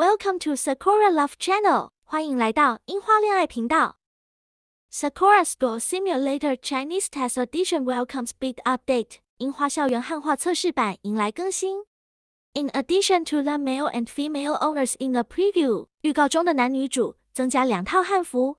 Welcome to Sakura Love Channel，欢迎来到樱花恋爱频道。Sakura School Simulator Chinese Test Edition Welcome Speed Update，樱花校园汉化测试版迎来更新。In addition to the male and female owners in the preview，预告中的男女主增加两套汉服。